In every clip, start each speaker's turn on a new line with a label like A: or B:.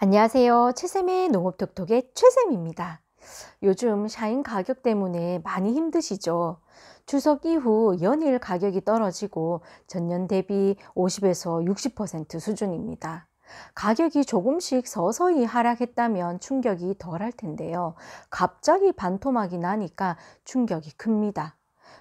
A: 안녕하세요. 최쌤의 농업톡톡의 최쌤입니다. 요즘 샤인 가격 때문에 많이 힘드시죠? 추석 이후 연일 가격이 떨어지고 전년 대비 50에서 60% 수준입니다. 가격이 조금씩 서서히 하락했다면 충격이 덜할 텐데요. 갑자기 반토막이 나니까 충격이 큽니다.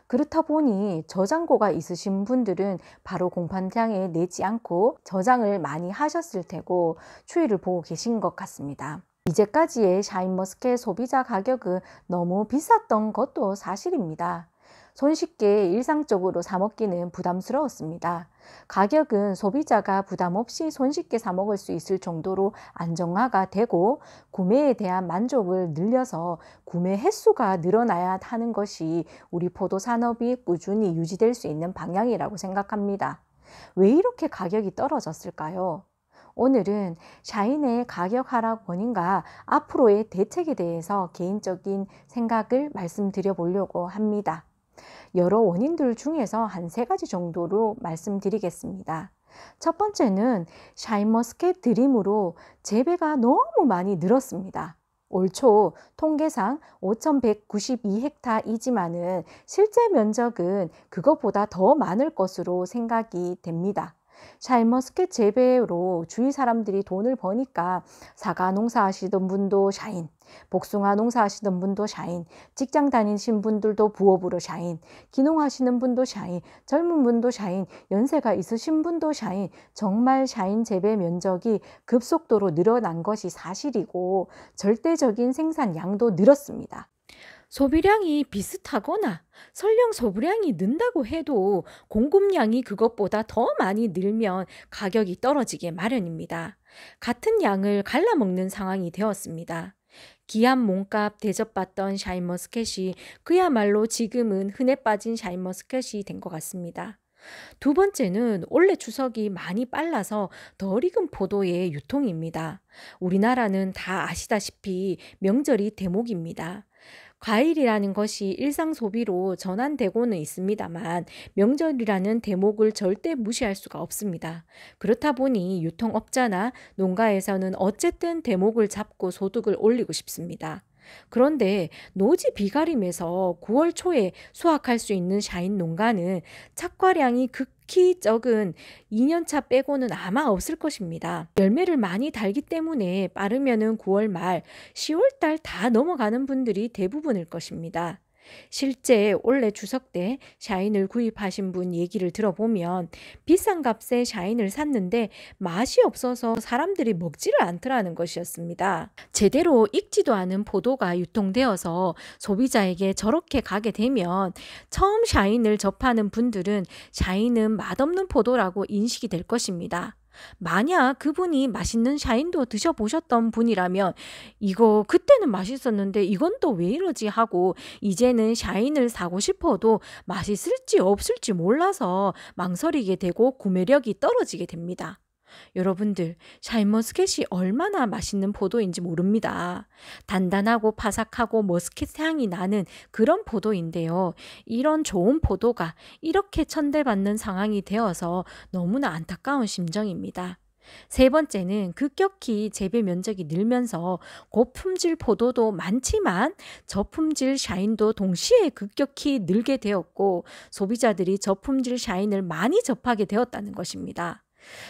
A: 그렇다 보니 저장고가 있으신 분들은 바로 공판장에 내지 않고 저장을 많이 하셨을 테고 추이를 보고 계신 것 같습니다. 이제까지의 샤인머스켓 소비자 가격은 너무 비쌌던 것도 사실입니다. 손쉽게 일상적으로 사먹기는 부담스러웠습니다. 가격은 소비자가 부담 없이 손쉽게 사먹을 수 있을 정도로 안정화가 되고 구매에 대한 만족을 늘려서 구매 횟수가 늘어나야 하는 것이 우리 포도 산업이 꾸준히 유지될 수 있는 방향이라고 생각합니다. 왜 이렇게 가격이 떨어졌을까요? 오늘은 샤인의 가격 하락 원인과 앞으로의 대책에 대해서 개인적인 생각을 말씀드려 보려고 합니다. 여러 원인들 중에서 한 세 가지 정도로 말씀드리겠습니다. 첫 번째는 샤인머스켓 드림으로 재배가 너무 많이 늘었습니다. 올 초 통계상 5,192헥타이지만은 실제 면적은 그것보다 더 많을 것으로 생각이 됩니다. 샤인머스켓 재배로 주위 사람들이 돈을 버니까 사과 농사하시던 분도 샤인, 복숭아 농사하시던 분도 샤인, 직장 다니신 분들도 부업으로 샤인, 기농하시는 분도 샤인, 젊은 분도 샤인, 연세가 있으신 분도 샤인, 정말 샤인 재배 면적이 급속도로 늘어난 것이 사실이고 절대적인 생산 량도 늘었습니다. 소비량이 비슷하거나 설령 소비량이 는다고 해도 공급량이 그것보다 더 많이 늘면 가격이 떨어지게 마련입니다. 같은 양을 갈라먹는 상황이 되었습니다. 기한 몸값 대접받던 샤인머스켓이 그야말로 지금은 흔해 빠진 샤인머스켓이 된 것 같습니다. 두 번째는 올해 추석이 많이 빨라서 덜 익은 포도의 유통입니다. 우리나라는 다 아시다시피 명절이 대목입니다. 과일이라는 것이 일상 소비로 전환되고는 있습니다만 명절이라는 대목을 절대 무시할 수가 없습니다. 그렇다 보니 유통업자나 농가에서는 어쨌든 대목을 잡고 소득을 올리고 싶습니다. 그런데 노지 비가림에서 9월 초에 수확할 수 있는 샤인 농가는 착과량이 극키 적은 2년차 빼고는 아마 없을 것입니다. 열매를 많이 달기 때문에 빠르면 9월 말, 10월 달 다 넘어가는 분들이 대부분일 것입니다. 실제 올해 추석 때 샤인을 구입하신 분 얘기를 들어보면 비싼 값에 샤인을 샀는데 맛이 없어서 사람들이 먹지를 않더라는 것이었습니다. 제대로 익지도 않은 포도가 유통되어서 소비자에게 저렇게 가게 되면 처음 샤인을 접하는 분들은 샤인은 맛없는 포도라고 인식이 될 것입니다. 만약 그분이 맛있는 샤인도 드셔보셨던 분이라면 이거 그때는 맛있었는데 이건 또 왜 이러지 하고 이제는 샤인을 사고 싶어도 맛있을지 없을지 몰라서 망설이게 되고 구매력이 떨어지게 됩니다. 여러분들, 샤인머스켓이 얼마나 맛있는 포도인지 모릅니다. 단단하고 바삭하고 머스켓 향이 나는 그런 포도인데요. 이런 좋은 포도가 이렇게 천대받는 상황이 되어서 너무나 안타까운 심정입니다. 세 번째는 급격히 재배 면적이 늘면서 고품질 포도도 많지만 저품질 샤인도 동시에 급격히 늘게 되었고 소비자들이 저품질 샤인을 많이 접하게 되었다는 것입니다.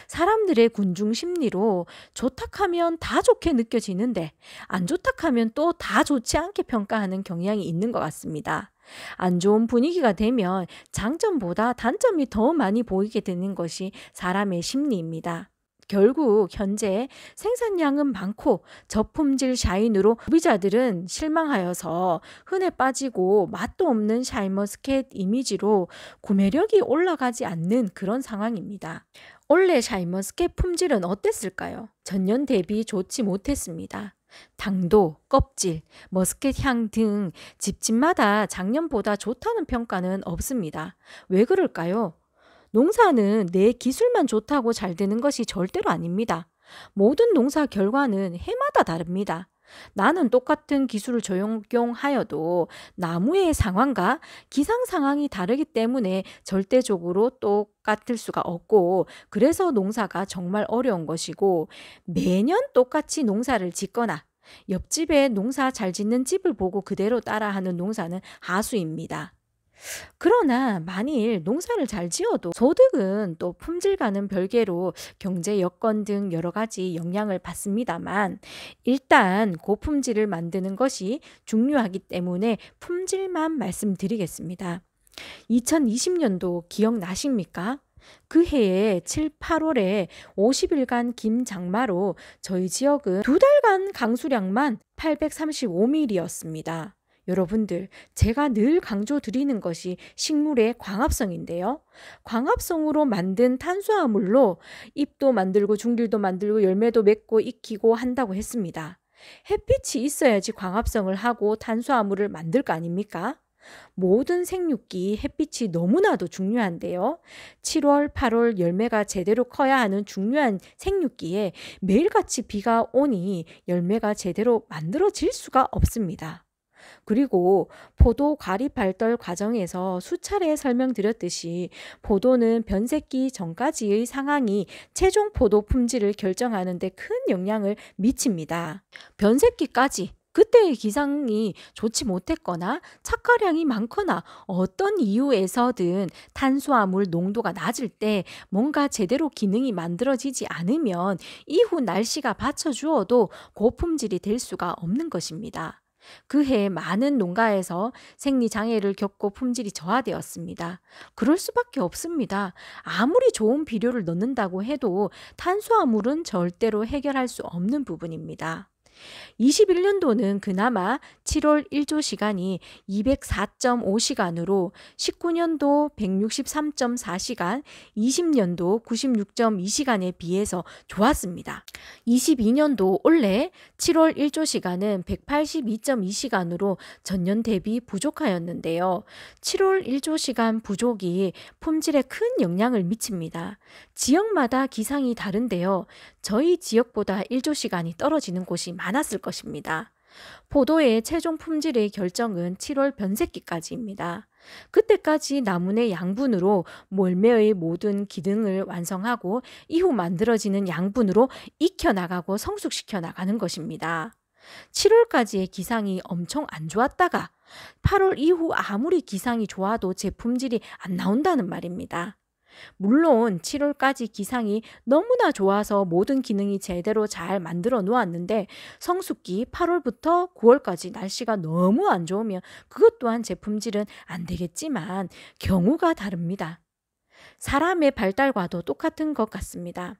A: 사람들의 군중 심리로 좋다하면 다 좋게 느껴지는데 안 좋다하면 또 다 좋지 않게 평가하는 경향이 있는 것 같습니다. 안 좋은 분위기가 되면 장점보다 단점이 더 많이 보이게 되는 것이 사람의 심리입니다. 결국 현재 생산량은 많고 저품질 샤인으로 소비자들은 실망하여서 흔해 빠지고 맛도 없는 샤인머스켓 이미지로 구매력이 올라가지 않는 그런 상황입니다. 올해 샤인머스켓 품질은 어땠을까요? 전년 대비 좋지 못했습니다. 당도, 껍질, 머스켓 향등 집집마다 작년보다 좋다는 평가는 없습니다. 왜 그럴까요? 농사는 내 기술만 좋다고 잘 되는 것이 절대로 아닙니다. 모든 농사 결과는 해마다 다릅니다. 나는 똑같은 기술을 적용하여도 나무의 상황과 기상 상황이 다르기 때문에 절대적으로 똑같을 수가 없고 그래서 농사가 정말 어려운 것이고 매년 똑같이 농사를 짓거나 옆집에 농사 잘 짓는 집을 보고 그대로 따라하는 농사는 하수입니다. 그러나 만일 농사를 잘 지어도 소득은 또 품질과는 별개로 경제 여건 등 여러 가지 영향을 받습니다만 일단 고품질을 만드는 것이 중요하기 때문에 품질만 말씀드리겠습니다. 2020년도 기억나십니까? 그 해에 7, 8월에 50일간 김 장마로 저희 지역은 두 달간 강수량만 835mm였습니다. 여러분들, 제가 늘 강조드리는 것이 식물의 광합성인데요. 광합성으로 만든 탄수화물로 잎도 만들고 중길도 만들고 열매도 맺고 익히고 한다고 했습니다. 햇빛이 있어야지 광합성을 하고 탄수화물을 만들 거 아닙니까? 모든 생육기 햇빛이 너무나도 중요한데요. 7월, 8월 열매가 제대로 커야 하는 중요한 생육기에 매일같이 비가 오니 열매가 제대로 만들어질 수가 없습니다. 그리고 포도 과립 발달 과정에서 수차례 설명드렸듯이 포도는 변색기 전까지의 상황이 최종 포도 품질을 결정하는 데 큰 영향을 미칩니다. 변색기까지 그때의 기상이 좋지 못했거나 착화량이 많거나 어떤 이유에서든 탄수화물 농도가 낮을 때 뭔가 제대로 기능이 만들어지지 않으면 이후 날씨가 받쳐주어도 고품질이 될 수가 없는 것입니다. 그해 많은 농가에서 생리 장애를 겪고 품질이 저하되었습니다. 그럴 수밖에 없습니다. 아무리 좋은 비료를 넣는다고 해도 탄수화물은 절대로 해결할 수 없는 부분입니다. 21년도는 그나마 7월 1조 시간이 204.5시간으로 19년도 163.4시간, 20년도 96.2시간에 비해서 좋았습니다. 22년도 올해 7월 1조 시간은 182.2시간으로 전년 대비 부족하였는데요. 7월 1조 시간 부족이 품질에 큰 영향을 미칩니다. 지역마다 기상이 다른데요. 저희 지역보다 1조 시간이 떨어지는 곳이 많습니다. 않았을 것입니다. 포도의 최종 품질의 결정은 7월 변색기까지입니다. 그때까지 나무의 양분으로 몰매의 모든 기능을 완성하고 이후 만들어지는 양분으로 익혀나가고 성숙시켜 나가는 것입니다. 7월까지의 기상이 엄청 안 좋았다가 8월 이후 아무리 기상이 좋아도 제품질이 안 나온다는 말입니다. 물론 7월까지 기상이 너무나 좋아서 모든 기능이 제대로 잘 만들어 놓았는데 성숙기 8월부터 9월까지 날씨가 너무 안 좋으면 그것 또한 제품질은 안 되겠지만 경우가 다릅니다. 사람의 발달과도 똑같은 것 같습니다.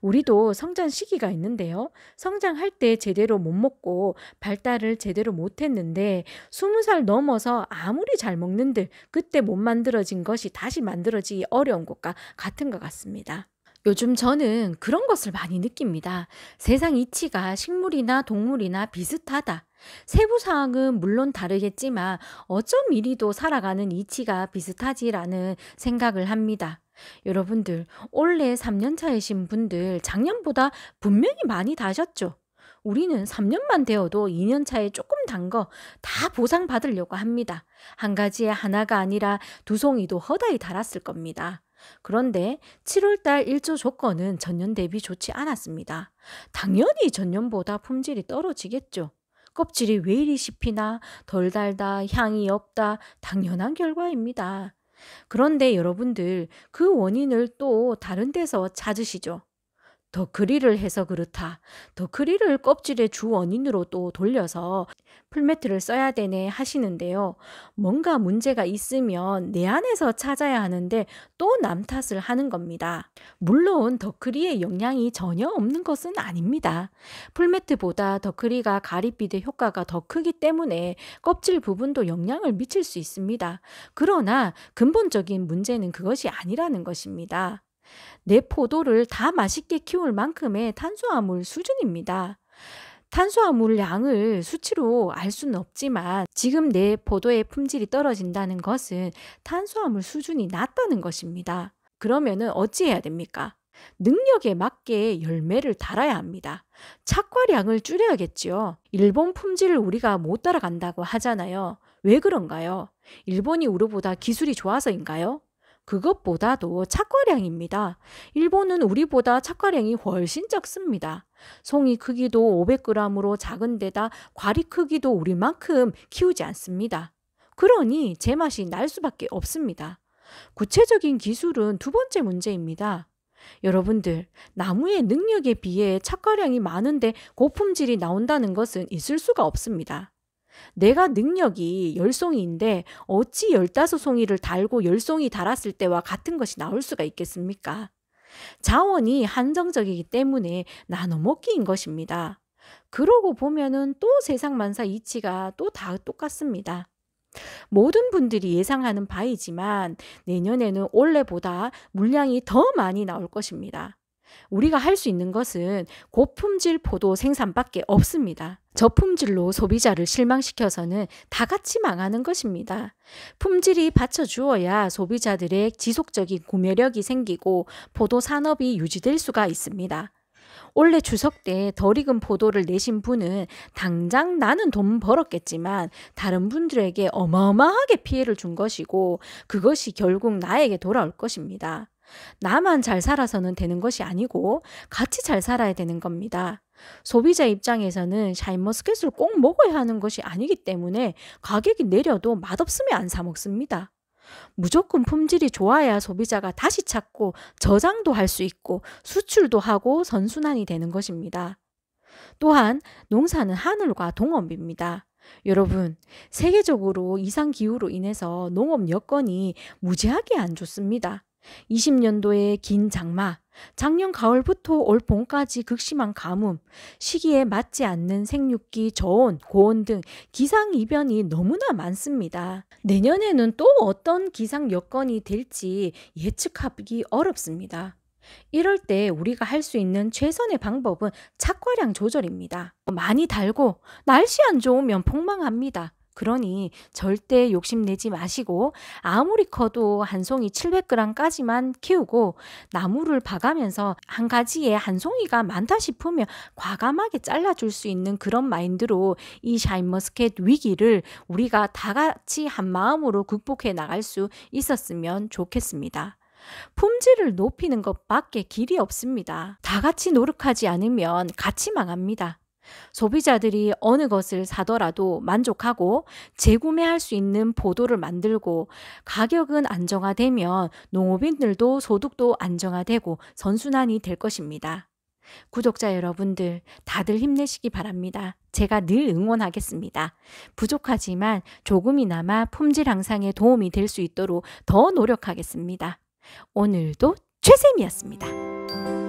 A: 우리도 성장 시기가 있는데요. 성장할 때 제대로 못 먹고 발달을 제대로 못 했는데 스무 살 넘어서 아무리 잘 먹는들 그때 못 만들어진 것이 다시 만들어지기 어려운 것과 같은 것 같습니다. 요즘 저는 그런 것을 많이 느낍니다. 세상 이치가 식물이나 동물이나 비슷하다. 세부 사항은 물론 다르겠지만 어쩜 이리도 살아가는 이치가 비슷하지라는 생각을 합니다. 여러분들, 올해 3년차이신 분들 작년보다 분명히 많이 다셨죠? 우리는 3년만 되어도 2년 차에 조금 단 거 다 보상받으려고 합니다. 한 가지에 하나가 아니라 두 송이도 허다히 달았을 겁니다. 그런데 7월달 1조 조건은 전년 대비 좋지 않았습니다. 당연히 전년보다 품질이 떨어지겠죠. 껍질이 왜 이리 씹히나, 덜 달다, 향이 없다, 당연한 결과입니다. 그런데 여러분들 그 원인을 또 다른 데서 찾으시죠. 더그리를 해서 그렇다. 더그리를 껍질의 주 원인으로 또 돌려서 풀매트를 써야 되네 하시는데요. 뭔가 문제가 있으면 내 안에서 찾아야 하는데 또 남 탓을 하는 겁니다. 물론 더그리의 영향이 전혀 없는 것은 아닙니다. 풀매트보다 더그리가 가리비드 효과가 더 크기 때문에 껍질 부분도 영향을 미칠 수 있습니다. 그러나 근본적인 문제는 그것이 아니라는 것입니다. 내 포도를 다 맛있게 키울 만큼의 탄수화물 수준입니다. 탄수화물 양을 수치로 알 수는 없지만 지금 내 포도의 품질이 떨어진다는 것은 탄수화물 수준이 낮다는 것입니다. 그러면은 어찌해야 됩니까? 능력에 맞게 열매를 달아야 합니다. 착과량을 줄여야겠지요. 일본 품질을 우리가 못 따라간다고 하잖아요. 왜 그런가요? 일본이 우리보다 기술이 좋아서인가요? 그것보다도 착과량입니다. 일본은 우리보다 착과량이 훨씬 적습니다 송이 크기도 500g으로 작은데다 과리 크기도 우리만큼 키우지 않습니다. 그러니 제맛이 날 수밖에 없습니다. 구체적인 기술은 두 번째 문제입니다. 여러분들, 나무의 능력에 비해 착과량이 많은데 고품질이 나온다는 것은 있을 수가 없습니다. 내가 능력이 열송이인데 어찌 열다섯 송이를 달고 열송이 달았을 때와 같은 것이 나올 수가 있겠습니까? 자원이 한정적이기 때문에 나눠먹기인 것입니다. 그러고 보면은 또 세상 만사 이치가 또 다 똑같습니다. 모든 분들이 예상하는 바이지만 내년에는 올해보다 물량이 더 많이 나올 것입니다. 우리가 할 수 있는 것은 고품질 포도 생산밖에 없습니다. 저품질로 소비자를 실망시켜서는 다 같이 망하는 것입니다. 품질이 받쳐주어야 소비자들의 지속적인 구매력이 생기고 포도 산업이 유지될 수가 있습니다. 원래 추석 때 덜 익은 포도를 내신 분은 당장 나는 돈 벌었겠지만 다른 분들에게 어마어마하게 피해를 준 것이고 그것이 결국 나에게 돌아올 것입니다. 나만 잘 살아서는 되는 것이 아니고 같이 잘 살아야 되는 겁니다. 소비자 입장에서는 샤인머스켓을 꼭 먹어야 하는 것이 아니기 때문에 가격이 내려도 맛없으면 안 사먹습니다. 무조건 품질이 좋아야 소비자가 다시 찾고 저장도 할 수 있고 수출도 하고 선순환이 되는 것입니다. 또한 농사는 하늘과 동업입니다. 여러분, 세계적으로 이상 기후로 인해서 농업 여건이 무지하게 안 좋습니다. 20년도의 긴 장마, 작년 가을부터 올 봄까지 극심한 가뭄, 시기에 맞지 않는 생육기, 저온, 고온 등 기상 이변이 너무나 많습니다. 내년에는 또 어떤 기상 여건이 될지 예측하기 어렵습니다. 이럴 때 우리가 할 수 있는 최선의 방법은 착과량 조절입니다. 많이 달고 날씨 안 좋으면 폭망합니다. 그러니 절대 욕심내지 마시고 아무리 커도 한 송이 700g까지만 키우고 나무를 봐가면서 한 가지에 한 송이가 많다 싶으면 과감하게 잘라줄 수 있는 그런 마인드로 이 샤인머스켓 위기를 우리가 다 같이 한 마음으로 극복해 나갈 수 있었으면 좋겠습니다. 품질을 높이는 것밖에 길이 없습니다. 다 같이 노력하지 않으면 같이 망합니다. 소비자들이 어느 것을 사더라도 만족하고 재구매할 수 있는 보도를 만들고 가격은 안정화되면 농업인들도 소득도 안정화되고 선순환이 될 것입니다. 구독자 여러분들 다들 힘내시기 바랍니다. 제가 늘 응원하겠습니다. 부족하지만 조금이나마 품질 향상에 도움이 될 수 있도록 더 노력하겠습니다. 오늘도 최쌤이었습니다.